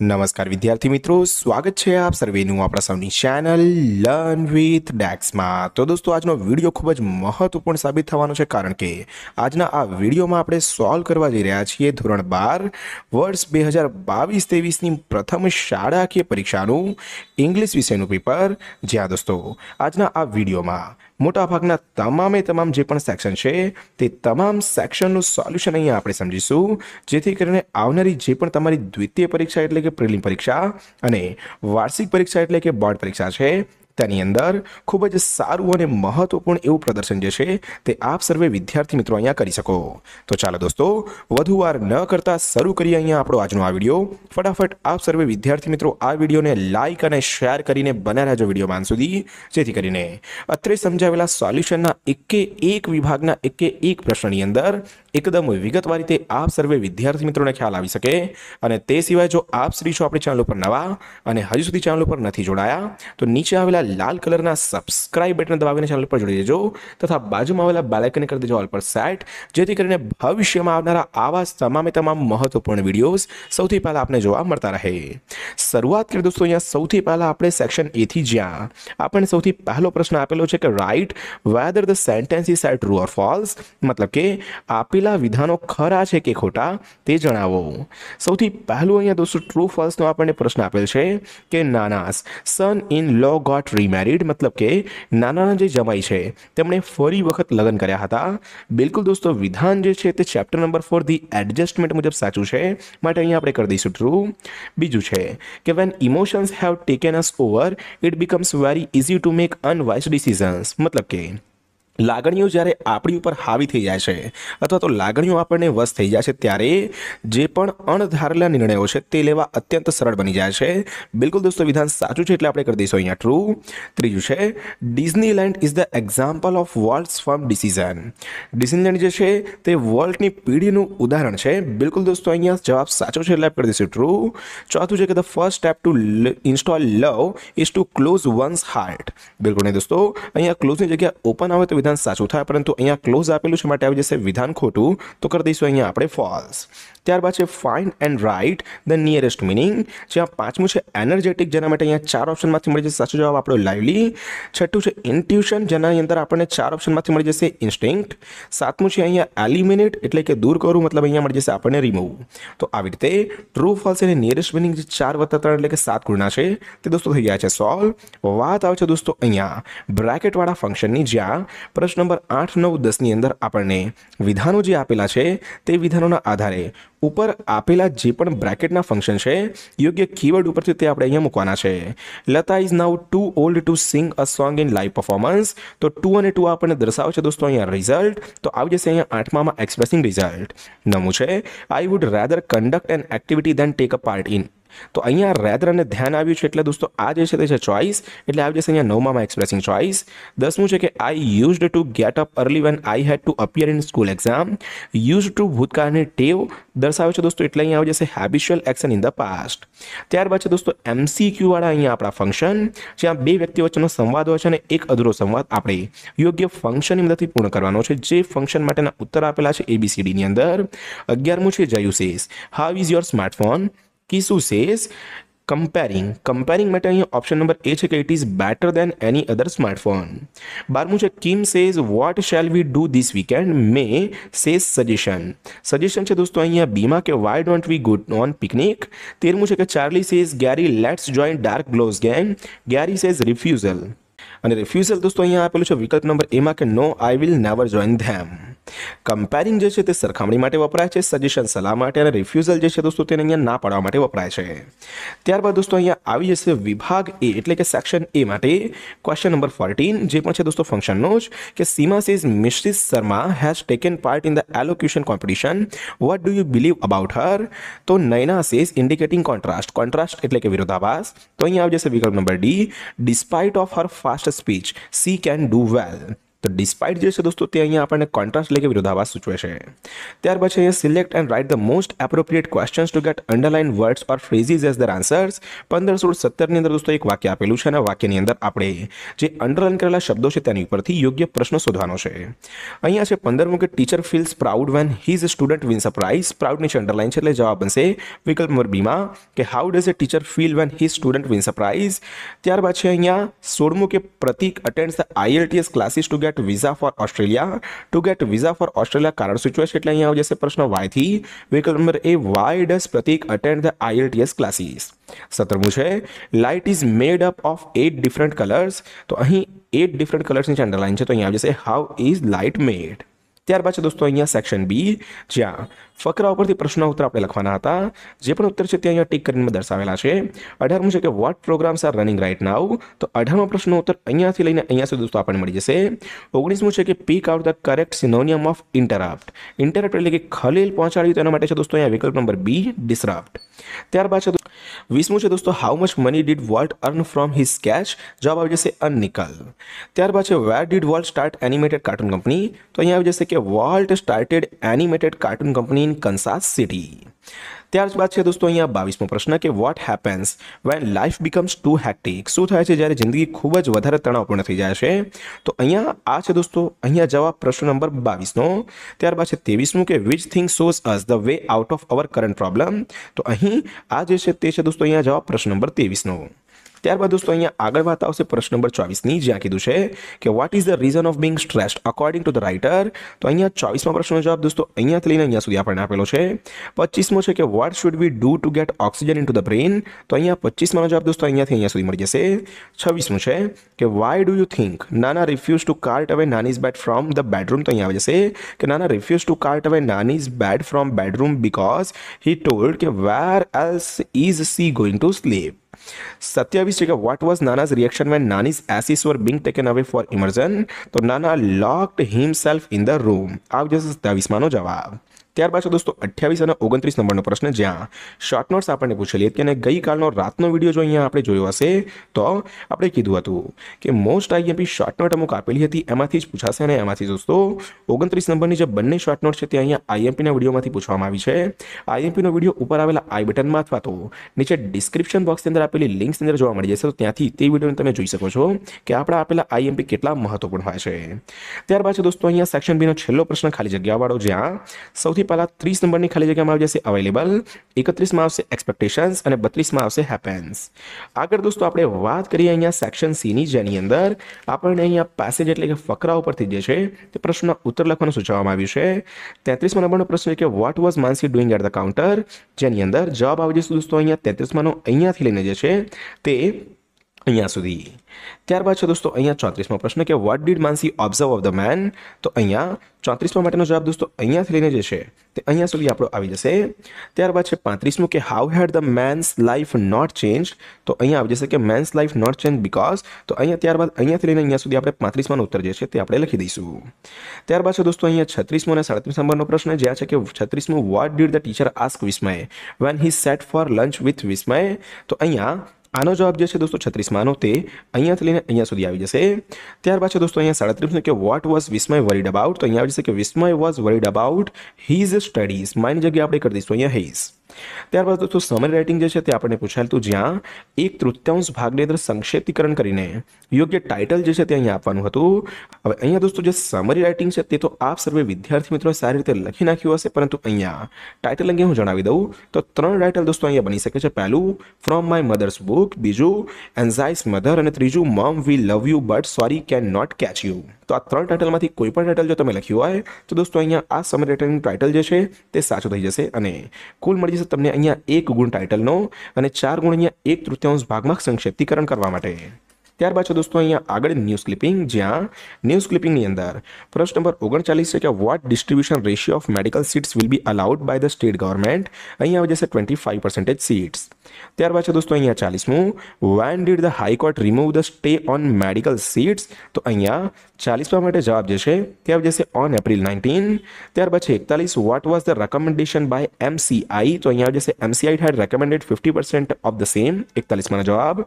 નમસ્કાર વિદ્યાર્થી મિત્રો સ્વાગત છે આપ સર્વેનું આપણા સૌની ચેનલ લર્ન વિથ ડેક્સમાં તો દોસ્તો આજનો વિડીયો ખૂબ જ મહત્વપૂર્ણ સાબિત થવાનો છે કારણ કે આજના આ વિડીયોમાં આપણે સોલ્વ કરવા જઈ રહ્યા છીએ ધોરણ બાર વર્ષ બે હજાર બાવીસ ત્રેવીસની પ્રથમ શાળાકીય પરીક્ષાનું ઇંગ્લિશ વિષયનું પેપર જ્યાં દોસ્તો આજના આ વિડીયોમાં મોટાભાગના તમામે તમામ જે પણ સેક્શન છે તે તમામ સેક્શનનું સોલ્યુશન અહીંયા આપણે સમજીશું જેથી કરીને આવનારી જે પણ તમારી દ્વિતીય પરીક્ષા એટલે કે કે પ્રિલિમ પરીક્ષા અને વાર્ષિક પરીક્ષા એટલે કે બોર્ડ પરીક્ષા છે તેની અંદર ખૂબ જ સારું અને મહત્વપૂર્ણ એવું પ્રદર્શન જે છે તે આપ સર્વે વિદ્યાર્થી મિત્રો અહીંયા કરી શકો તો ચાલો દોસ્તો વધુ વાર ન કરતા શરૂ કરીએ અહીંયા આપણો આજનો આ વિડીયો ફટાફટ આપ સર્વે વિદ્યાર્થી મિત્રો આ વિડીયોને લાઇક અને શેર કરીને બના રહેજો વિડીયો માન સુધી જેથી કરીને અત્રે સમજાવેલા સોલ્યુશનના એકે એક વિભાગના એકે એક પ્રશ્નની અંદર એકદમ વિગતવાર રીતે આપ સર્વે વિદ્યાર્થી મિત્રોને ખ્યાલ આવી શકે અને તે સિવાય જો આપ શ્રી છો આપણી ચેનલ ઉપર નવા અને હજુ સુધી ચેનલ ઉપર નથી જોડાયા તો નીચે આવેલા લાલ કલરના સબસ્ક્રાઇબ બટન દબાવીને ચેનલ પર જોડી દેજો તથા બાજુમાં આવેલા બેલાઇકન કરી દેજો ઓલ પર સેટ જેથી કરીને ભવિષ્યમાં આવનારા આવા તમામે તમામ મહત્વપૂર્ણ વિડીયોઝ સૌથી પહેલાં આપને જોવા મળતા રહે શરૂઆત કરીએ દોસ્તો અહીંયા સૌથી પહેલાં આપણે સેક્શન એથી જ્યાં આપણને સૌથી પહેલો પ્રશ્ન આપેલો છે કે write whether the sentence is set true or false મતલબ કે આપેલા વિધાનો ખરા છે કે ખોટા તે જણાવો સૌથી પહેલું અહીંયા દોસ્તો ટ્રુ ફોલ્સનો આપણને પ્રશ્ન આપેલ છે કે નાનાસ સન ઇન લો ગોટ રીમેરિડ મતલબ કે નાના જે જમાઈ છે તેમણે ફરી વખત લગ્ન કર્યા હતા બિલકુલ દોસ્તો વિધાન જે છે તે chapter number four the adjustment મુજબ સાચું છે માટે અહીંયા આપણે કરી દઈશું ટ્રુ બીજું છે કે when emotions have taken us over it becomes very easy to make unwise decisions મતલબ કે લાગણીઓ જ્યારે આપણી ઉપર હાવી થઈ જાય છે અથવા તો લાગણીઓ આપણને વશ થઈ જાય છે ત્યારે જે પણ અણધારેલા નિર્ણયો છે તે લેવા અત્યંત સરળ બની જાય છે બિલકુલ દોસ્તો વિધાન સાચું છે એટલે આપણે કરી દઈશું અહીંયા ટ્રુ ત્રીજું છે Disneyland is the example of world's firm decision Disneyland જે છે તે વર્લ્ડની પીઢીનું ઉદાહરણ છે બિલકુલ દોસ્તો અહીંયા જવાબ સાચો છે એટલે આપણે કરી દઈશું ટ્રુ ચોથું છે કે the first step to install love is to close one's heart બિલકુલ નહીં દોસ્તો અહીંયા ક્લોઝની જગ્યાએ ઓપન આવે તો વિધાન સાચું થાય પરંતુ અહીંયા ક્લોઝ આપેલું છે માટે આવી જશે વિધાન ખોટું તો કરી દઈશું અહીંયા આપણે ફોલ્સ ત્યારબાદ છે find and write the nearest meaning જ્યાં પાંચમું છે એનર્જેટિક જેના માટે અહીંયા ચાર ઓપ્શનમાંથી મળી જશે સાચો જવાબ આપણો લાઇવલી છઠ્ઠું છે ઇન્ટ્યુશન જેના અંદર આપણને ચાર ઓપ્શનમાંથી મળી જશે ઇન્સ્ટિંક્ટ સાતમું છે અહીંયા એલિમિનેટ એટલે કે દૂર કરવું મતલબ અહીંયા મળી જશે આપણને રિમૂવ તો આવી રીતે ટ્રુ ફોલ્સ અને નિયરેસ્ટ મિનિંગ જે ચાર વત્તા ત્રણ એટલે કે સાત ગુણા છે તે દોસ્તો થઈ ગયા છે સોલ્વ વાત આવે છે દોસ્તો અહીંયા બ્રેકેટવાળા ફંક્શનની જ્યાં પ્રશ્ન નંબર આઠ નવ દસની અંદર આપણને વિધાનો જે આપેલા છે તે વિધાનોના આધારે ઉપર આપેલા જે પણ બ્રેકેટના ફંક્શન છે યોગ્ય કીવર્ડ ઉપરથી તે આપણે અહીંયા મૂકવાના છે Lata is now too old to sing a song in live performance તો ટુ અને ટુ આપણને દર્શાવે છે દોસ્તો અહીંયા રિઝલ્ટ તો આવી જશે અહીંયા આઠમામાં એક્સપ્રેસિંગ રિઝલ્ટ નમું છે I would rather conduct an activity than take a part in તો અહીંયા રેધર અને ધ્યાન આવ્યું છે એટલે દોસ્તો આ જે છે તે છે ચોઇસ એટલે આવી જશે અહીંયા નવમાં એક્સપ્રેસિંગ ચોઇસ દસમું છે કે I used to get up early when I had to appear in school exam use to ભૂતકાળની ટેવ દર્શાવે છે દોસ્તો એટલે અહીંયા આવી જશે habitual action in the past ત્યારબાદ છે દોસ્તો એમસીક્યુવાળા અહીંયા આપણા ફંક્શન જ્યાં બે વ્યક્તિ વચ્ચેનો સંવાદ હોય છે અને એક અધૂરો સંવાદ આપણે યોગ્ય ફંક્શનની મદદથી પૂર્ણ કરવાનો છે જે ફંક્શન માટેના ઉત્તર આપેલા છે એબીસીડીની અંદર અગિયારમું છે જયુસેસ હાવ ઇઝ યોર સ્માર્ટફોન किसू सेज कंपेयरिंग कंपेयरिंग में चाहिए ऑप्शन नंबर ए है कि it is better than any other smartphone बार मुझे Kim says what shall we do this weekend में सेज सजेशन सजेशन है दोस्तों અહીંયા બીમાં કે why don't we good on picnic તેર મુજે કે Charlie says Gary let's join dark glows gang Gary says refusal અને રિફ્યુઝલ દોસ્તો અહીંયા આપેલું છે વિકલ્પ નંબર A માં કે no I will never join them comparing જે છે તે સરખામણી માટે વપરાય છે સજેશન સલાહ માટે અને રિફ્યુઝલ જે છે દોસ્તો તે ન્યાં ના પાડવા માટે વપરાય છે ત્યાર બાદ દોસ્તો અહીંયા આવી જશે વિભાગ A એટલે કે સેક્શન A માટે ક્વેશ્ચન નંબર 14 જે પર છે દોસ્તો ફંક્શન નોજ કે Seema says Mrs Sharma has taken part in the allocation competition what do you believe about her તો Naina says indicating contrast contrast એટલે કે વિરોધાભાસ તો અહીંયા આવશે વિકલ્પ number D despite of her fast speech. see can do well. તો ડિસ્પાઇટ જે છે દોસ્તો તે અહીંયા આપણને કોન્ટ્રાસ્ટ લઈ કે વિરોધાભાસ સૂચવે છે ત્યાર પછી અહીંયા select and write the most appropriate questions to get underline words or phrases as the answers પંદર સોળ સત્તરની અંદર દોસ્તો એક વાક્ય આપેલું છે અને વાક્યની અંદર આપણે જે અંડરલાઇન કરેલા શબ્દો છે તેની ઉપરથી યોગ્ય પ્રશ્ન શોધવાનો છે અહીંયા છે પંદરમું કે teacher feels proud when his student wins a prize પ્રાઉડની છે અંડરલાઇન છે એટલે જવાબ બનશે વિકલ્પ નંબર બીમાં કે how does a teacher feel when his student wins a prize ત્યારબાદ છે અહીંયા સોળમું કે Pratik attend the IELTS classes to get get visa for Australia. To get visa for Australia કારણ સૂચવે છે એટલે અહીંયા આવી જશે પ્રશ્ન વાયથી વિકલ્પ number A why does Pratik attend the IELTS classes સત્રમું છે light is made up of eight different colours તો અહીં એટ ડિફરન્ટ કલર્સની અંડરલાઇન છે તો અહીંયા આવી જશે હાઉ ઇઝ લાઇટ મેડ ત્યારબાદ છો દોસ્તો અહીંયા સેક્શન બી છે ચા ફકરા ઉપરથી પ્રશ્નો ઉત્તર આપણે લખવાના હતા જે પણ ઉત્તર છે તે અહીંયા ટીક કરીને દર્શાવેલા છે 18મું છે કે what programmes are running right now તો 18મું પ્રશ્નો ઉત્તર અહીંયાથી લઈને અહીંયાથી દોસ્તો આપણને મળી જશે 19મું છે કે pick out the correct synonym of interrupt interrupt એટલે કે ખલેલ પહોંચાડવું તેના માટે છે દોસ્તો અહીંયા વિકલ્પ નંબર બી ડિસરાપ્ટ ત્યારબાદ છે 20મું છે દોસ્તો how much money did Walt earn from his cash જવાબ આવશે અનિકલ ત્યારબાદ છે where did Walt start animated cartoon company તો અહીંયા આવશે કે Walt started animated cartoon company in Kansas City ત્યારબાદ છે દોસ્તો અહીંયા બાવીસમો પ્રશ્ન કે what happens when life becomes too hectic શું થાય છે જ્યારે જિંદગી ખૂબ જ વધારે તણાવપૂર્ણ થઈ જાય છે તો અહીંયા આ છે દોસ્તો અહીંયા જવાબ પ્રશ્ન નંબર બાવીસનો ત્યારબાદ છે ત્રેવીસમું કે which thing shows us the way out of our current problem તો અહીં આ જે છે તે છે દોસ્તો અહીંયા જવાબ પ્રશ્ન નંબર ત્રેવીસનો त્યારબાદ દોસ્તો અહીંયા આગળ વાતા આવશે પ્રશ્ન નંબર 24 ની જે અહીંયા કીધું છે કે what is the reason of being stressed according to the writer તો અહીંયા 24 માં પ્રશ્નનો જવાબ દોસ્તો અહીંયા થી લઈને અહીંયા સુધી આપણને આપેલું છે 25મો છે કે what should be do to get oxygen into the brain તો અહીંયા 25 માંનો જવાબ દોસ્તો અહીંયા થી અહીંયા સુધી મળી જશે 26મો છે કે why do you think Nana refuse to cart away Nani's bed from the bedroom તો અહીંયા જશે કે Nana refuse to cart away Nani's bed from bedroom because he told કે where as is she going to sleep સત્યાવીસ ટકા what was Nana's reaction when Nani's ashes were being taken away for immersion તો Nana locked self in the room આવજો સત્યાવીસમાંનો જવાબ ત્યારબાદ છે દોસ્તો અઠ્યાવીસ અને ઓગણત્રીસ નંબરનો પ્રશ્ન જ્યાં શોર્ટ નોટ્સ આપણને પૂછેલી હતી અને ગઈકાલનો રાતનો વિડીયો જો અહીંયા આપણે જોયો હશે તો આપણે કીધું હતું કે મોસ્ટ આઈએમપી શોર્ટ નોટ અમુક આપેલી હતી એમાંથી જ પૂછાશે અને એમાંથી દોસ્તો ઓગણત્રીસ નંબરની જે બંને શોર્ટ નોટ છે તે અહીંયા આઈએમપીના વિડીયોમાંથી પૂછવામાં આવી છે આઈએમપીનો વિડીયો ઉપર આવેલા આઈ બટનમાં અથવા તો નીચે ડિસ્ક્રિપ્શન બોક્સની અંદર આપેલી લિંક્સ અંદર જોવા મળી જશે તો ત્યાંથી તે વિડીયોને તમે જોઈ શકો છો કે આપણા આપેલા આઈએમપી કેટલા મહત્વપૂર્ણ હોય છે ત્યારબાદ છે દોસ્તો અહીંયા સેક્શન બીનો છેલ્લો પ્રશ્ન ખાલી જગ્યાવાળો જ્યાં સૌથી પહેલા ત્રીસ નંબરની ખાલી જગ્યામાં આવી જશે અવેલેબલ એકત્રીસમાં આવશે એક્સપેક્ટેશન્સ અને બત્રીસમાં આવશે હેપેન્સ આગળ દોસ્તો આપણે વાત કરીએ અહીંયા સેક્શન સીની જેની અંદર આપણને અહીંયા પેસેજ એટલે કે ફકરા ઉપરથી જે છે તે પ્રશ્નનો ઉત્તર લખવાનું સૂચવવામાં આવ્યું છે તેત્રીસમાં નંબરનો પ્રશ્ન છે કે what was Mansi doing at the counter જેની અંદર જવાબ આવી જશે દોસ્તો અહીંયા તેત્રીસમાંનો અહીંયાથી લઈને જે છે તે અહીંયા સુધી ત્યારબાદ છે દોસ્તો અહીંયા ચોત્રીસમો પ્રશ્ન કે what did Mansi observe of the man તો અહીંયા ચોત્રીસમા માટેનો જવાબ દોસ્તો અહીંયાથી લઈને જે છે તે અહીંયા સુધી આપણો આવી જશે ત્યારબાદ છે પાંત્રીસમું કે how had the man's life not change તો અહીંયા આવી જશે કે man's life not change because તો અહીંયા ત્યારબાદ અહીંયાથી લઈને અહીંયા સુધી આપણે પાંત્રીસમાનો ઉત્તર જે છે તે આપણે લખી દઈશું ત્યારબાદ છે દોસ્તો અહીંયા છત્રીસમો અને સાડત્રીસ નંબરનો પ્રશ્ન જ્યાં છે કે છત્રીસમું what did the teacher ask Vismay when he set for lunch with Vismay તો અહીંયા આનો જવાબ જે છે દોસ્તો છત્રીસમાંનો તે અહીંયાથી લઈને અહીંયા સુધી આવી જશે ત્યારબાદ પાછળ દોસ્તો અહીંયા સાડત્રીસનો કે what was Vismay worried about તો અહીંયા આવી જશે કે Vismay was worried about his studies માની જગ્યાએ આપણે કરી દઈશું અહીંયા હિઝ ત્યારબાદ દોસ્તો સમરી રાઇટિંગ જે છે તે આપણને પૂછાયેલ હતું જ્યાં એક તૃતીયાંશ ભાગની અંદર સંક્ષેપ્તિકરણ કરીને યોગ્ય ટાઇટલ જે છે તે અહીંયા આપવાનું હતું હવે અહીંયા દોસ્તો જે સમરી રાઇટિંગ છે તે તો આપ સર્વે વિદ્યાર્થી મિત્રોએ સારી રીતે લખી નાખ્યું હશે પરંતુ અહીંયા ટાઇટલ અંગે હું જણાવી દઉં તો ત્રણ ટાઇટલ દોસ્તો અહીંયા બની શકે છે પહેલું ફ્રોમ માય મધર્સ બુક બીજું એન્ઝાઇસ મધર અને ત્રીજું mum we love you but sorry can not catch you તો આ ત્રણ ટાઇટલમાંથી કોઈ પણ ટાઇટલ જો તમે લખ્યું હોય તો દોસ્તો અહીંયા આ સમર લેટરનું ટાઇટલ જે છે તે સાચું થઈ જશે અને કુલ મળી જશે તમને અહીંયા એક ગુણ ટાઇટલનો અને ચાર ગુણ અહીંયા એક તૃતીયાંશ ભાગમાં સંક્ષેપ્તીકરણ કરવા માટે त્યારબાદ છો દોસ્તો અહીંયા આગળ ન્યૂઝ ક્લિપિંગ જ્યાં ન્યૂઝ ક્લિપિંગ ની અંદર પ્રશ્ન નંબર 39 છે કે what distribution ratio of medical seats will be allowed by the state government અહીંયા આવશે જે 25% સીટ્સ ત્યારબાદ છો દોસ્તો અહીંયા 40મો why do the high court remove the stay on medical seats તો અહીંયા 40મા માટે જવાબ જે છે કે આ જેસે ઓન April 19 ત્યારબાદ 41 what was the recommendation by MCI તો અહીંયા આવશે MCI had recommended 50% of the same 41માનો જવાબ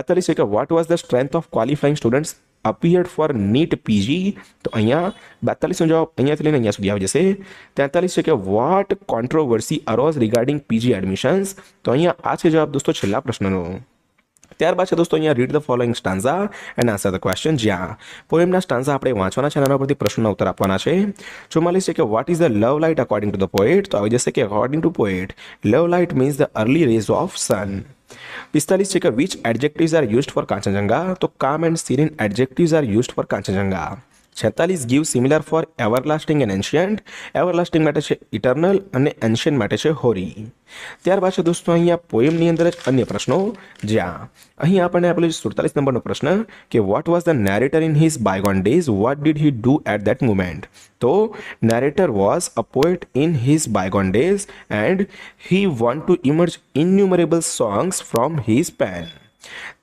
42 છે કે what was the strength of qualifying students appeared for NEET PG તો અહીંયા બેતાલીસનો જવાબ અહીંયાથી લઈને અહીંયા સુધી આવી જશે તેતાલીસ છે કે what controversy arose regarding PG admissions તો અહીંયા આ છે જવાબ દોસ્તો છેલ્લા પ્રશ્નનો ત્યારબાદ છે દોસ્તો અહીંયા read the following stanza and answer the question જ્યાં પોએમના સ્ટાન્ઝા આપણે વાંચવાના છે એના પરથી પ્રશ્નના ઉત્તર આપવાના છે ચુમ્માલીસ છે કે what is the love light according to the poet તો આવી જશે કે according to poet love light means the early rays of sun પિસ્તાલીસ છે કે which adjectives are used for Kanchenjunga તો calm and serene adjectives are use for Kanchenjunga છેતાલીસ give similar for everlasting and ancient everlasting માટે છે ઇટર્નલ અને ancient માટે છે હોરી ત્યારબાદ છે દોસ્તો અહીંયા પોએમની અંદર જ અન્ય પ્રશ્નો જ્યાં અહીં આપણને આપેલો સુડતાલીસ નંબરનો પ્રશ્ન કે what was the narrator in his bygone days what did he do at that moment તો narrator was a poet in his bygone days and he want to emerge innumerable songs from his pen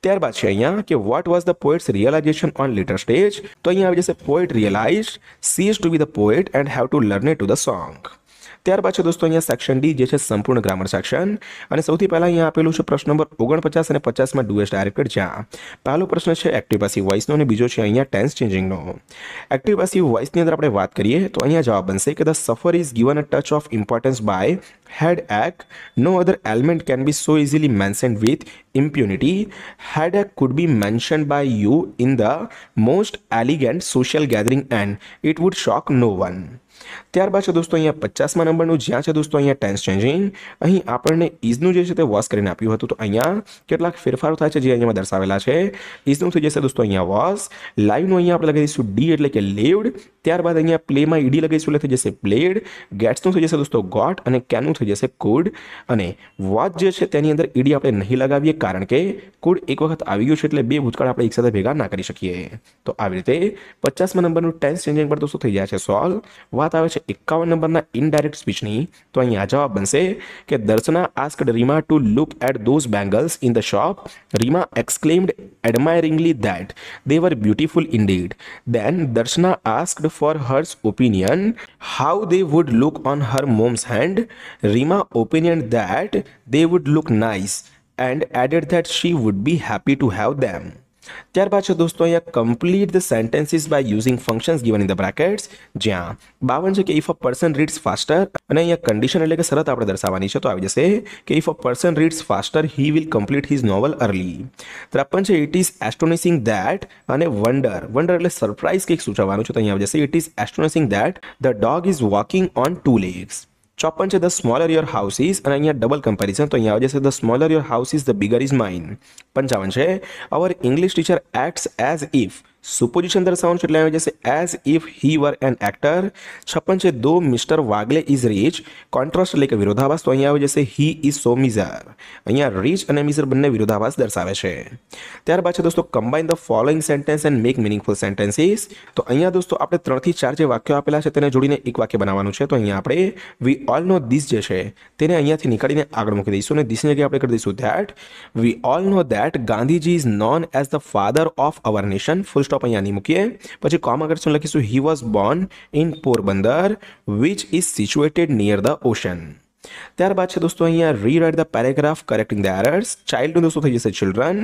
ત્યારબાદ છે અહીંયા કે what was the poet's realisation on later stage તો અહીંયા આવી જશે poet realise ceases to be the poet and have to learn to the song ત્યાર પછી દોસ્તો અહીંયા સેક્શન ડી જે છે સંપૂર્ણ ગ્રામર સેક્શન અને સૌથી પહેલાં અહીંયા આપેલું છે પ્રશ્ન નંબર ઓગણપચાસ અને પચાસમાં ડુએસ ડાયરેક્ટર જ્યાં પહેલો પ્રશ્ન છે એક્ટિવ પાસિવ વોઇસનો અને બીજો છે અહીંયા ટેન્સ ચેન્જિંગનો એક્ટિવ પાસિવ વોઇસની અંદર આપણે વાત કરીએ તો અહીંયા જવાબ બનશે કે the sufferer is given a touch of importance by headache no other element can be so easily mention with impunity headache could be mention by you in the most elegant social gathering and it would shock no one ત્યારબાદ છે દોસ્તો અહીંયા પચાસમાં નંબરનું જ્યાં છે દોસ્તો અહીંયા tense changing અહીં આપણને ઇઝનું જે છે તે વોશ કરીને આપ્યું હતું તો અહીંયા કેટલાક ફેરફારો થાય છે જે અહીંયા દર્શાવેલા છે ઇઝનું થઈ જશે દોસ્તો અહીંયા વોશ લાઈવનું અહીંયા આપણે લગાવી દઈશું ડી એટલે કે લેવડ ત્યારબાદ અહીંયા પ્લેમાં ઈડી લગાવીશું એટલે થઈ જશે બ્લેડ ગેટ્સનું થઈ જશે દોસ્તો ગોટ અને કેનનું થઈ જશે કુડ અને વોચ જે છે તેની અંદર ઈડી આપણે નહીં લગાવીએ કારણ કે કુડ એક વખત આવી ગયું છે એટલે બે ભૂતકાળ આપણે એકસાથે ભેગા ના કરી શકીએ તો આવી રીતે પચાસમાં નંબરનું ટેન્સ ચેન્જિંગ પર દોસ્તો થઈ જાય છે સોલ્વ વાત આવે છે એકાવન નંબરના ઇનડાયરેક્ટ સ્પીચની તો અહીંયા જવાબ બનશે કે Darshana asked Reema to look at those bangles in the shop Reema exclaimed admiringly that they were beautiful indeed then Darshana asked for her opinion how they would look on her mom's hand. Rima opined that they would look nice and added that she would be happy to have them. ત્યારબાદ છે દોસ્તો અહીંયા complete the sentences by using functions given in the brackets જ્યાં બાવન છે કે if a person reads faster અને અહીંયા કન્ડિશન એટલે કે શરત આપણે દર્શાવવાની છે તો આવી જશે કે if a person reads faster he will complete his novel early ત્રેપન છે ઇટ ઇઝ એસ્ટોનિશિંગ દેટ અને વન્ડર વન્ડર એટલે સરપ્રાઇઝ કંઈક સૂચવવાનું છે તો અહીંયા આવી જશે it is astonishing that the dog is walking on two legs ચોપન છે the smaller your house is અને અહીંયા ડબલ કમ્પેરિઝન તો અહીંયા આવે છે the smaller your house is the bigger is mine પંચાવન છે અવર English teacher acts as if supposition દર્શાવવાનું એટલે આવી જશે as if he were an actor છપ્પન છે though Mr Wagle is rich contrast એટલે કે વિરોધાભાસ તો અહીંયા આવી જશે હી ઇઝ સો મિઝર અહીંયા રીચ અને મિઝર બંને વિરોધાભાસ દર્શાવે છે ત્યારબાદ છે દોસ્તો combine the following sentence and make meaningful sentences તો અહીંયા દોસ્તો આપણે ત્રણથી ચાર જે વાક્યો આપેલા છે તેને જોડીને એક વાક્ય બનાવવાનું છે તો અહીંયા આપણે વી ઓલ નો ધીસ જે છે તેને અહીંયાથી નીકળીને આગળ મૂકી દઈશું અને ધીસની જગ્યાએ આપણે કરી દઈશું that we all know that Gandhiji is known as the father of our nation full stop top અહીંયા નહીં મૂકીએ પછી કોમા કરીશું લખીશું he was born in Porbandar which is situated near the ocean ત્યારબાદ છે દોસ્તો અહીંયા rewrite the paragraph correcting the errors ચાઇલ્ડનું દોસ્તો થઈ જશે ચિલ્ડ્રન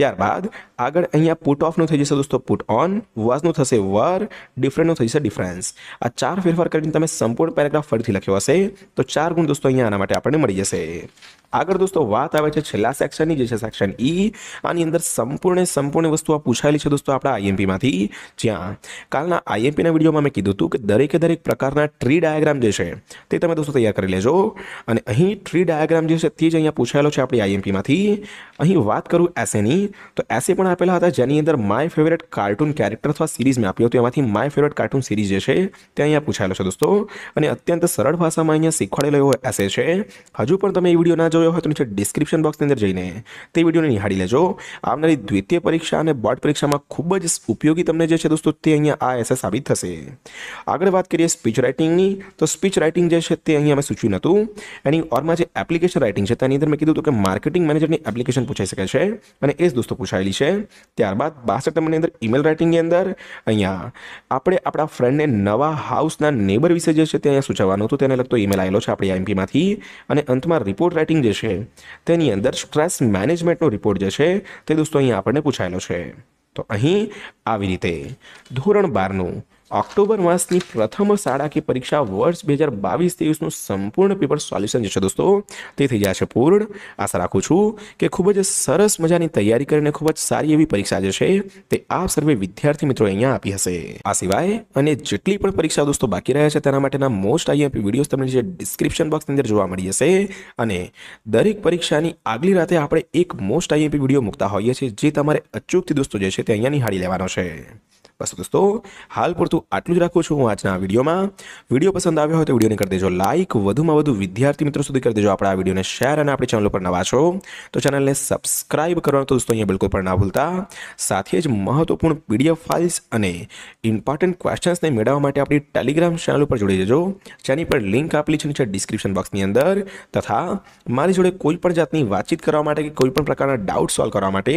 ત્યારબાદ આગળ અહીંયા પુટ ઓફનું થઈ જશે દોસ્તો પુટ ઓન વોઝનું થશે વર ડિફરન્ટનું થઈ જશે ડિફરન્સ આ ચાર ફેરફાર કરીને તમે સંપૂર્ણ પેરેગ્રાફ ફરીથી લખ્યો હશે તો ચાર ગુણ દોસ્તો અહીંયા આના માટે આપણને મળી જશે આગળ દોસ્તો વાત આવે છે છેલ્લા સેક્શનની જે છે સેક્શન ઈ e, આની અંદર સંપૂર્ણ સંપૂર્ણ વસ્તુ આ પૂછાયેલી છે દોસ્તો આપણા આઈએમપીમાંથી જ્યાં કાલના આઈએમપીના વિડીયોમાં મેં કીધું હતું કે દરેકે દરેક પ્રકારના ટ્રી ડાયાગ્રામ જે છે તે તમે દોસ્તો તૈયાર કરી લેજો અને અહીં ટ્રી ડાયાગ્રામ જે છે તે જ અહીંયા પૂછાયેલો છે આપણી આઈએમપીમાંથી અહીં વાત કરું એસેની તો એસે પણ આપેલા હતા જેની અંદર માય ફેવરેટ કાર્ટૂન કેરેક્ટર અથવા સિરીઝ મેં આપ્યો હતો એમાંથી માય ફેવરેટ કાર્ટૂન સિરીઝ જે છે તે અહીંયા પૂછાયેલો છે દોસ્તો અને અત્યંત સરળ ભાષામાં અહીંયા શીખવાડેલો એવો એસે છે હજુ પણ તમે એ વિડીયો ના જોયો જોયો હોય તો નીચે ડિસ્ક્રિપ્શન બોક્સની અંદર જઈને તે વિડીયોને નિહાળી લેજો આવનારી દ્વિતીય પરીક્ષા અને બોર્ડ પરીક્ષામાં ખૂબ જ ઉપયોગી તમને જે છે દોસ્તો તે અહીંયા આ એસે સાબિત થશે આગળ વાત કરીએ સ્પીચ રાઇટિંગની તો સ્પીચ રાઇટિંગ જે છે તે અહીંયા અમે સૂચ્યું નહોતું એની ઓરમાં જે એપ્લિકેશન રાઇટિંગ છે તેની અંદર મેં કીધું હતું કે માર્કેટિંગ મેનેજરની એપ્લિકેશન પૂછાઈ શકે છે અને એ જ દોસ્તો પૂછાયેલી છે ત્યારબાદ બાસઠ નંબરની અંદર ઈમેલ રાઇટિંગની અંદર અહીંયા આપણે આપણા ફ્રેન્ડને નવા હાઉસના નેબર વિશે જે છે તે અહીંયા સૂચવવાનું હતું તેને લગતો ઈમેલ આવેલો છે આપણી એમપીમાંથી અને અંતમાં રિપોર્ટ રાઇટિંગ જે છે તેની અંદર સ્ટ્રેસ મેનેજમેન્ટનો રિપોર્ટ જે છે તે દોસ્તો અહીં આપણને પૂછાયેલો છે તો અહીં આવી રીતે ધોરણ બારનું ઓક્ટોબર માસની પ્રથમ શાળાકી પરીક્ષા વર્ષ બે હજાર બાવીસ ત્રેવીસનું સંપૂર્ણ પેપર સોલ્યુશન જે છે દોસ્તો તે થઈ છે પૂર્ણ આશા રાખું છું કે ખૂબ જ સરસ મજાની તૈયારી કરીને ખૂબ જ સારી એવી પરીક્ષા જે છે તે આપ સર્વે વિદ્યાર્થી મિત્રો અહીંયા આપી હશે આ સિવાય અને જેટલી પણ પરીક્ષા દોસ્તો બાકી રહ્યા છે તેના માટેના મોસ્ટ આઈએમપી વિડીયોઝ તમને જે ડિસ્ક્રિપ્શન બોક્સની અંદર જોવા મળી જશે અને દરેક પરીક્ષાની આગલી રાતે આપણે એક મોસ્ટ આઈએમપી વિડીયો મૂકતા હોઈએ છીએ જે તમારે અચૂકથી દોસ્તો જે છે તે અહીંયા નિહાળી લેવાનો છે બસ દોસ્તો હાલ પૂરતું આટલું જ રાખું છું હું આજના વિડીયોમાં વિડીયો પસંદ આવ્યો હોય તો વિડીયોને કરી દેજો લાઇક વધુમાં વધુ વિદ્યાર્થી મિત્રો સુધી કરી દેજો આપણા આ વિડીયોને શેર અને આપણી ચેનલ પર નવા છો તો ચેનલને સબસ્ક્રાઇબ કરવાનું તો દોસ્તો અહીંયા બિલકુલ પણ ના ભૂલતા સાથે જ મહત્વપૂર્ણ પીડીએફ ફાઇલ્સ અને ઇમ્પોર્ટન્ટ ક્વેશ્ચન્સને મેળવવા માટે આપણી ટેલિગ્રામ ચેનલ ઉપર જોડી દેજો જેની પર લિંક આપેલી છે નીચે ડિસ્ક્રિપ્શન બોક્સની અંદર તથા મારી જોડે કોઈ પણ જાતની વાતચીત કરવા માટે કે કોઈ પણ પ્રકારના ડાઉટ સોલ્વ કરવા માટે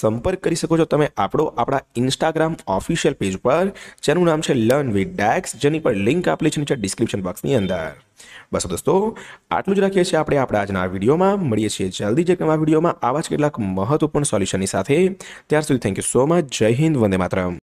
સંપર્ક કરી શકો છો તમે આપણો આપણા ઇન્સ્ટાગ્રામ ઓફિસ ઓફિશિયલ પેજ પર જેનું નામ છે લર્ન વિથ ડેક્સ જેની પર લિંક આપેલી છે નીચે ડિસ્ક્રિપ્શન બોક્સની અંદર બસ દોસ્તો આટલું જ રાખીએ છીએ આપણે આપણા આજના વિડીયોમાં મળીએ છીએ જલ્દી જ એક નવા વિડીયોમાં આવા જ કેટલાક મહત્વપૂર્ણ સોલ્યુશનની સાથે ત્યાર સુધી થેન્ક યુ સો મચ જય હિન્દ વંદે માત્રમ